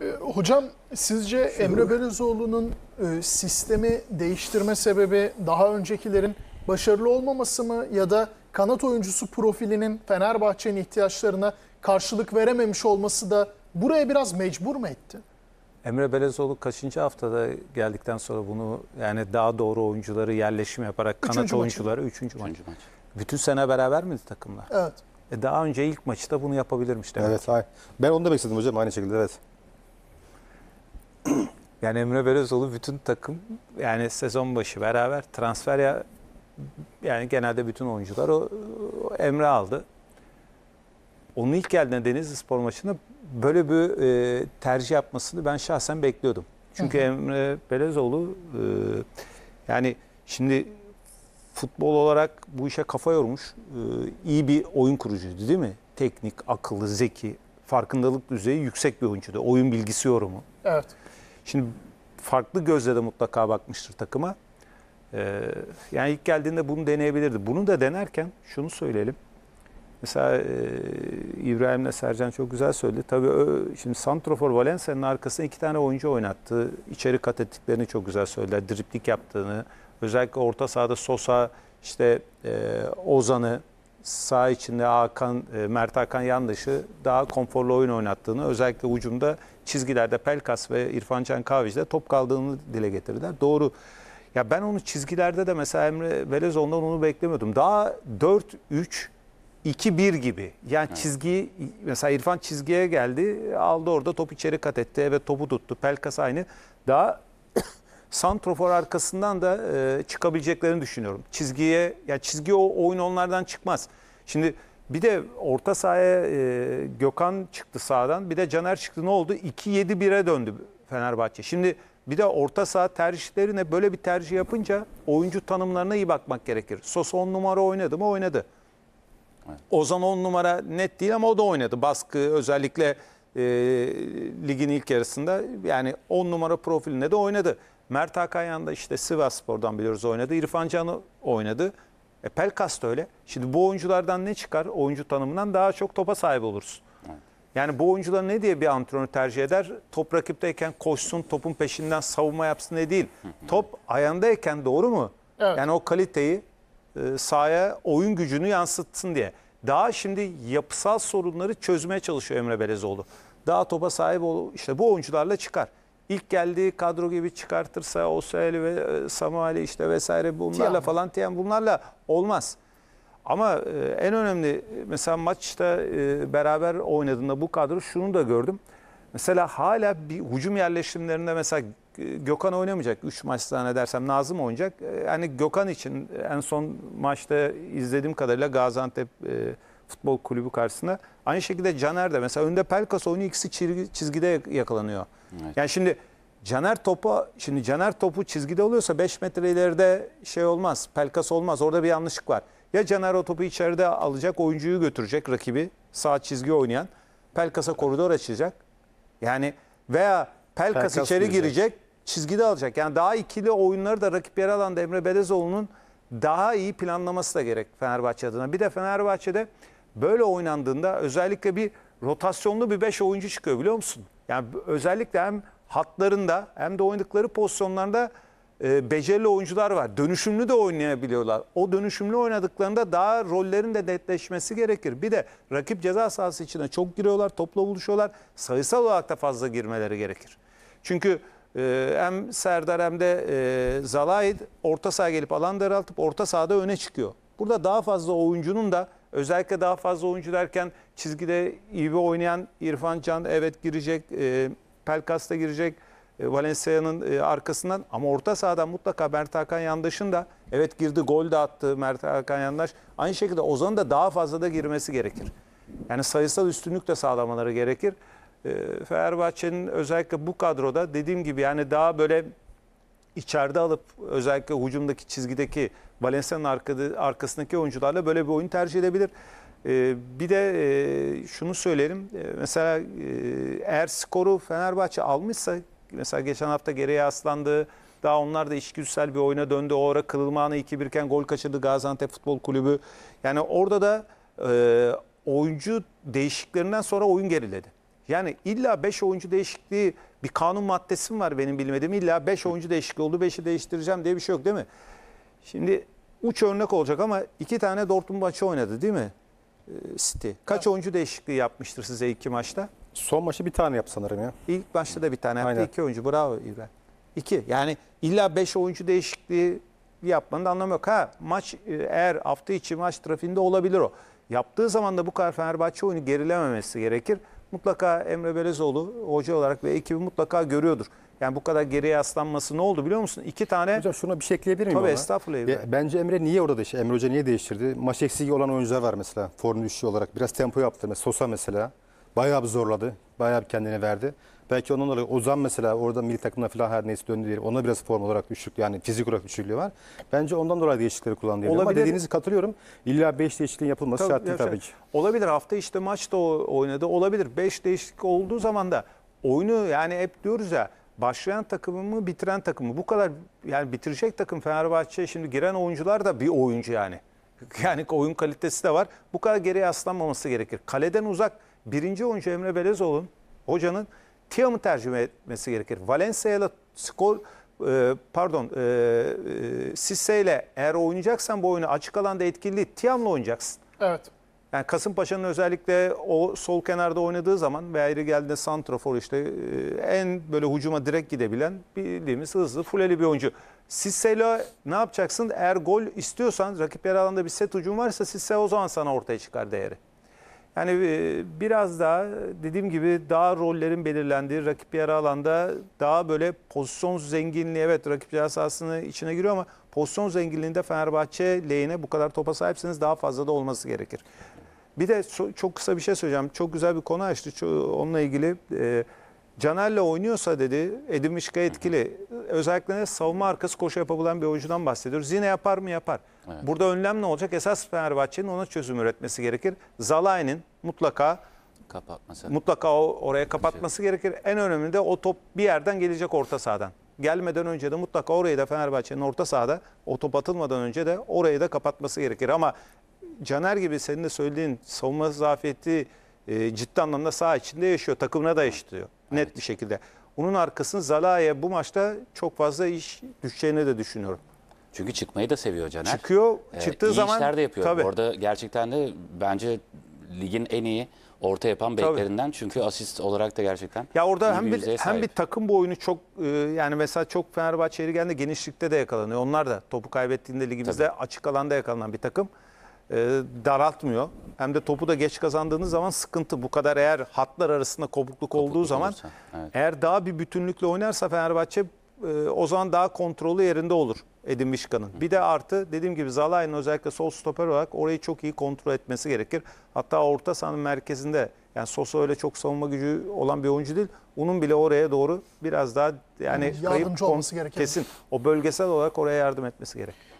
Ee, hocam sizce Emre Belözoğlu'nun e, sistemi değiştirme sebebi daha öncekilerin başarılı olmaması mı ya da kanat oyuncusu profilinin Fenerbahçe'nin ihtiyaçlarına karşılık verememiş olması da buraya biraz mecbur mu etti? Emre Belezoğlu kaçıncı haftada geldikten sonra bunu yani daha doğru oyuncuları yerleşim yaparak kanat Üçüncü maçı. oyuncuları 3. maç. Üçüncü maç. Bütün sene beraber miydi takımla? Evet. E, daha önce ilk maçta bunu yapabilirmiş demek. Evet, hayır. Ben onu da bekledim hocam aynı şekilde evet. Yani Emre Belözoğlu bütün takım yani sezon başı beraber transfer ya yani genelde bütün oyuncular o, o Emre aldı. Onun ilk geldiğinde Denizli Spor maçında böyle bir e, tercih yapmasını ben şahsen bekliyordum. Çünkü Emre Belezoğlu e, yani şimdi futbol olarak bu işe kafa yormuş e, iyi bir oyun kurucuydu değil mi? Teknik, akıllı, zeki, farkındalık düzeyi yüksek bir oyuncuydu. Oyun bilgisi yorumu. Evet. Şimdi farklı gözle de mutlaka bakmıştır takıma. Ee, yani ilk geldiğinde bunu deneyebilirdi. Bunu da denerken şunu söyleyelim. Mesela e, İbrahim'le Sercan çok güzel söyledi. Tabii ö, şimdi Santrofor Valencia'nın arkasına iki tane oyuncu oynattı. İçeri kat ettiklerini çok güzel söylediler. Driplik yaptığını, özellikle orta sahada Sosa, işte e, Ozan'ı sağ içinde Hakan, e, Mert Hakan Yandaş'ı daha konforlu oyun oynattığını, özellikle ucumda çizgilerde Pelkas ve İrfan Can Kahveci'de top kaldığını dile getirdiler. Doğru. Ya ben onu çizgilerde de mesela Emre Belez ondan onu beklemiyordum. Daha 4-3 2-1 gibi. Yani çizgi mesela İrfan çizgiye geldi. Aldı orada top içeri kat etti. Evet topu tuttu. Pelkas aynı. Daha santrofor arkasından da e, çıkabileceklerini düşünüyorum. Çizgiye ya çizgi o oyun onlardan çıkmaz. Şimdi bir de orta sahaya e, Gökhan çıktı sağdan. Bir de Caner çıktı. Ne oldu? 2-7-1'e döndü Fenerbahçe. Şimdi bir de orta saha tercihlerine böyle bir tercih yapınca oyuncu tanımlarına iyi bakmak gerekir. Sos 10 numara oynadı mı? Oynadı. Ozan 10 numara net değil ama o da oynadı. Baskı özellikle e, ligin ilk yarısında yani 10 numara profiline de oynadı. Mert Akayan da işte Sivas Spor'dan biliyoruz oynadı. İrfan Can'ı oynadı. E Pelkas da öyle. Şimdi bu oyunculardan ne çıkar? Oyuncu tanımından daha çok topa sahip olursun. Yani bu oyuncular ne diye bir antrenör tercih eder? Top rakipteyken koşsun, topun peşinden savunma yapsın ne değil. Top ayağındayken doğru mu? Evet. Yani o kaliteyi e, sahaya oyun gücünü yansıtsın diye. Daha şimdi yapısal sorunları çözmeye çalışıyor Emre Belezoğlu. Daha topa sahip ol işte bu oyuncularla çıkar ilk geldiği kadro gibi çıkartırsa Osaeli ve e, Samali işte vesaire bunlarla Tiyan. falan diyen bunlarla olmaz. Ama e, en önemli e, mesela maçta beraber oynadığında bu kadro şunu da gördüm. Mesela hala bir hücum yerleşimlerinde mesela Gökhan oynamayacak. 3 maç zannedersem Nazım oynayacak. Yani Gökhan için en son maçta izlediğim kadarıyla Gaziantep futbol kulübü karşısında. Aynı şekilde Caner de mesela önde Pelkas oynuyor ikisi çizgide yakalanıyor. Evet. Yani şimdi Caner topa şimdi Caner topu çizgide oluyorsa 5 metre ileride şey olmaz. Pelkas olmaz. Orada bir yanlışlık var. Ya Caner o topu içeride alacak, oyuncuyu götürecek rakibi sağ çizgi oynayan. Pelkas'a koridor açacak. Yani veya Pelkas, Pelkas içeri girecek. girecek, çizgide alacak. Yani daha ikili oyunları da rakip yer alan Emre Belezoğlu'nun daha iyi planlaması da gerek Fenerbahçe adına. Bir de Fenerbahçe'de böyle oynandığında özellikle bir rotasyonlu bir 5 oyuncu çıkıyor biliyor musun? Yani özellikle hem hatlarında hem de oynadıkları pozisyonlarda e, becerili oyuncular var. Dönüşümlü de oynayabiliyorlar. O dönüşümlü oynadıklarında daha rollerin de netleşmesi gerekir. Bir de rakip ceza sahası içine çok giriyorlar, topla buluşuyorlar. Sayısal olarak da fazla girmeleri gerekir. Çünkü e, hem Serdar hem de e, Zalai orta saha gelip alan daraltıp orta sahada öne çıkıyor. Burada daha fazla oyuncunun da Özellikle daha fazla oyuncu derken çizgide iyi bir oynayan İrfan Can evet girecek. E, Pelkas da girecek. E, Valencia'nın e, arkasından ama orta sahadan mutlaka Mert Hakan Yandaş'ın da evet girdi gol de attı Mert Hakan Yandaş. Aynı şekilde Ozan'ın da daha fazla da girmesi gerekir. Yani sayısal üstünlük de sağlamaları gerekir. E, Fenerbahçe'nin özellikle bu kadroda dediğim gibi yani daha böyle içeride alıp özellikle hücumdaki çizgideki Valencia'nın arkasındaki oyuncularla böyle bir oyun tercih edebilir. Ee, bir de e, şunu söylerim, ee, mesela e, eğer skoru Fenerbahçe almışsa mesela geçen hafta geriye aslandı. Daha onlar da işgüdüsel bir oyuna döndü. O ara kırılma 2-1 iken gol kaçırdı Gaziantep Futbol Kulübü. Yani orada da e, oyuncu değişiklerinden sonra oyun geriledi. Yani illa 5 oyuncu değişikliği bir kanun maddesi mi var benim bilmediğim? İlla 5 oyuncu değişikliği oldu 5'i değiştireceğim diye bir şey yok değil mi? Şimdi uç örnek olacak ama iki tane Dortmund maçı oynadı değil mi? Ee, City. Kaç ya. oyuncu değişikliği yapmıştır size iki maçta? Son maçı bir tane yap sanırım ya. İlk maçta da bir tane yaptı. Aynen. İki oyuncu. Bravo İbrahim. İki. Yani illa beş oyuncu değişikliği yapmanın da anlamı yok. Ha maç e, eğer hafta içi maç trafiğinde olabilir o. Yaptığı zaman da bu kadar Fenerbahçe oyunu gerilememesi gerekir mutlaka Emre Belezoğlu hoca olarak ve ekibi mutlaka görüyordur. Yani bu kadar geriye aslanması ne oldu biliyor musun? İki tane... Hocam şuna bir şey ekleyebilir miyim? Tabii ona? estağfurullah. Ya, bence Emre niye orada değişti? Emre Hoca niye değiştirdi? Maç eksiği olan oyuncular var mesela. Formül 3 olarak. Biraz tempo yaptı. Mesela Sosa mesela. Bayağı bir zorladı. Bayağı bir kendini verdi. Belki onun olarak Ozan mesela orada milli takımda falan her neyse döndü diye ona biraz form olarak düşük yani fizik olarak düşüklüğü var. Bence ondan dolayı değişiklikleri kullandı. Olabilir. Ama dediğinizi katılıyorum. İlla 5 değişikliğin yapılması tabii, şart değil tabii ki. Olabilir hafta işte maçta oynadı olabilir. 5 değişiklik olduğu zaman da oyunu yani hep diyoruz ya başlayan takımı mı bitiren takımı bu kadar yani bitirecek takım Fenerbahçe şimdi giren oyuncular da bir oyuncu yani. Yani oyun kalitesi de var. Bu kadar geriye aslanmaması gerekir. Kaleden uzak birinci oyuncu Emre Belezoğlu'nun hocanın Tiam'ı tercüme etmesi gerekir. Valencia ile skor e, pardon e, e Sisse ile eğer oynayacaksan bu oyunu açık alanda etkili Tiam'la oynayacaksın. Evet. Yani Kasımpaşa'nın özellikle o sol kenarda oynadığı zaman ve ayrı geldiğinde Santrafor işte e, en böyle hucuma direkt gidebilen bildiğimiz hızlı fuleli bir oyuncu. Sisse'yle ne yapacaksın? Eğer gol istiyorsan rakip yer alanda bir set ucun varsa Sisse o zaman sana ortaya çıkar değeri. Yani e, biraz daha dediğim gibi daha rollerin belirlendiği rakip yarı alanda daha böyle pozisyon zenginliği evet rakip yarı sahasının içine giriyor ama pozisyon zenginliğinde Fenerbahçe lehine bu kadar topa sahipseniz daha fazla da olması gerekir. Bir de çok kısa bir şey söyleyeceğim. Çok güzel bir konu açtı. Onunla ilgili e, Caner'le oynuyorsa dedi Edin Mişka etkili. Özellikle de savunma arkası koşu yapabilen bir oyuncudan bahsediyoruz. Yine yapar mı yapar. Evet. Burada önlem ne olacak? Esas Fenerbahçe'nin ona çözüm üretmesi gerekir. Zalay'ın mutlaka kapatması. Mutlaka oraya kapatması gerekir. En önemli de o top bir yerden gelecek orta sahadan. Gelmeden önce de mutlaka orayı da Fenerbahçe'nin orta sahada o top atılmadan önce de orayı da kapatması gerekir. Ama Caner gibi senin de söylediğin savunma zafiyeti e, ciddi anlamda saha içinde yaşıyor. Takımına da yaşıyor net evet. bir şekilde. Onun arkasını Zalaya bu maçta çok fazla iş düşeceğini de düşünüyorum. Çünkü çıkmayı da seviyor Caner. Çıkıyor, ee, çıktığı iyi zaman... işler de yapıyor. Tabii. Orada gerçekten de bence ligin en iyi orta yapan beklerinden. Çünkü asist olarak da gerçekten... Ya orada hem bir, hem bir takım bu oyunu çok... E, yani mesela çok Fenerbahçe geldiğinde genişlikte de yakalanıyor. Onlar da topu kaybettiğinde ligimizde Tabii. açık alanda yakalanan bir takım e, daraltmıyor. Hem de topu da geç kazandığınız zaman sıkıntı. Bu kadar eğer hatlar arasında kopukluk, kopukluk olduğu zaman olursa, evet. eğer daha bir bütünlükle oynarsa Fenerbahçe e, o zaman daha kontrolü yerinde olur Edin Mişkan'ın. Bir de artı dediğim gibi Zalai'nin özellikle sol stoper olarak orayı çok iyi kontrol etmesi gerekir. Hatta orta sahanın merkezinde yani Sosa öyle çok savunma gücü olan bir oyuncu değil. Onun bile oraya doğru biraz daha yani yardımcı kayıp, olması gereken kesin. O bölgesel olarak oraya yardım etmesi gerek.